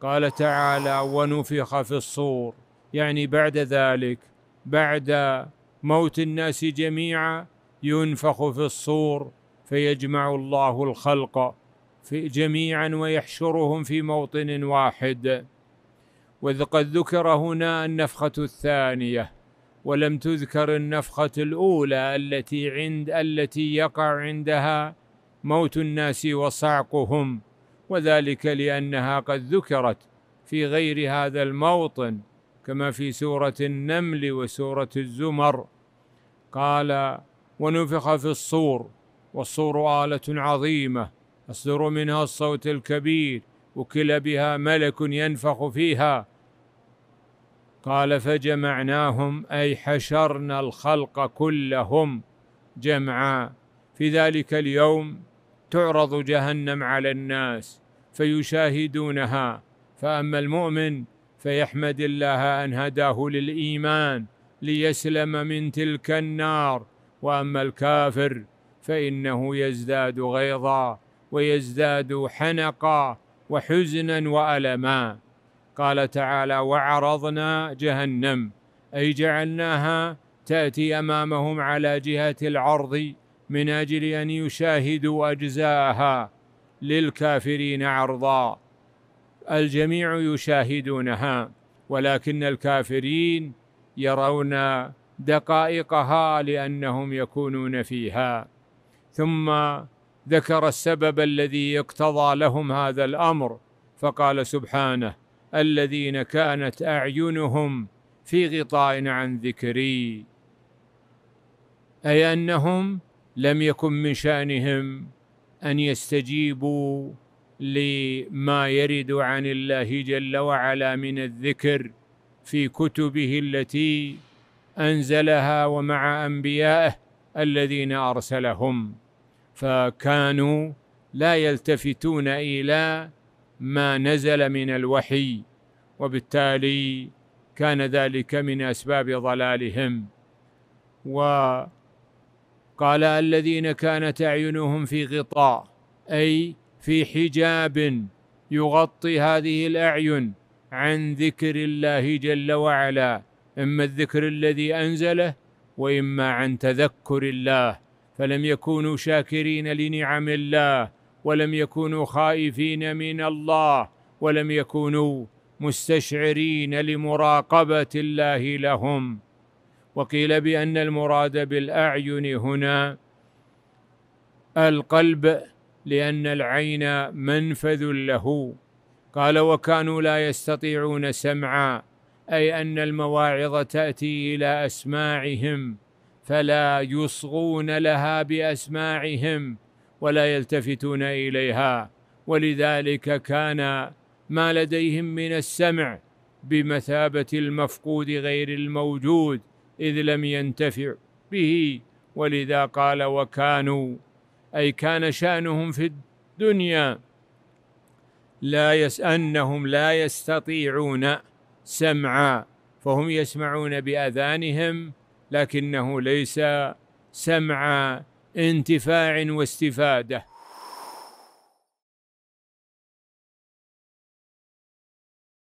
قال تعالى ونفخ في الصور يعني بعد ذلك بعد موت الناس جميعا ينفخ في الصور فيجمع الله الخلق في جميعا ويحشرهم في موطن واحد وإذ قد ذكر هنا النفخة الثانية ولم تذكر النفخة الأولى التي عند التي يقع عندها موت الناس وصعقهم وذلك لأنها قد ذكرت في غير هذا الموطن كما في سورة النمل وسورة الزمر قال ونفخ في الصور والصور آلة عظيمة أصدر منها الصوت الكبير وكل بها ملك ينفخ فيها قال فجمعناهم أي حشرنا الخلق كلهم جمعا في ذلك اليوم تعرض جهنم على الناس فيشاهدونها فاما المؤمن فيحمد الله ان هداه للايمان ليسلم من تلك النار واما الكافر فانه يزداد غيظا ويزداد حنقا وحزنا والما قال تعالى وعرضنا جهنم اي جعلناها تاتي امامهم على جهه العرض من اجل ان يشاهدوا اجزاءها للكافرين عرضا الجميع يشاهدونها ولكن الكافرين يرون دقائقها لانهم يكونون فيها ثم ذكر السبب الذي اقتضى لهم هذا الامر فقال سبحانه الذين كانت اعينهم في غطاء عن ذكري اي انهم لم يكن من شأنهم أن يستجيبوا لما يرد عن الله جل وعلا من الذكر في كتبه التي أنزلها ومع أنبيائه الذين أرسلهم فكانوا لا يلتفتون إلى ما نزل من الوحي وبالتالي كان ذلك من أسباب ضلالهم و قال الذين كانت اعينهم في غطاء اي في حجاب يغطي هذه الاعين عن ذكر الله جل وعلا اما الذكر الذي انزله واما عن تذكر الله فلم يكونوا شاكرين لنعم الله ولم يكونوا خائفين من الله ولم يكونوا مستشعرين لمراقبه الله لهم وقيل بأن المراد بالأعين هنا القلب لأن العين منفذ له قال وكانوا لا يستطيعون سمعا أي أن المواعظ تأتي إلى أسماعهم فلا يصغون لها بأسماعهم ولا يلتفتون إليها ولذلك كان ما لديهم من السمع بمثابة المفقود غير الموجود إذ لم ينتفع به ولذا قال وكانوا أي كان شأنهم في الدنيا لا يس أنهم لا يستطيعون سمعا فهم يسمعون بأذانهم لكنه ليس سمع انتفاع واستفاده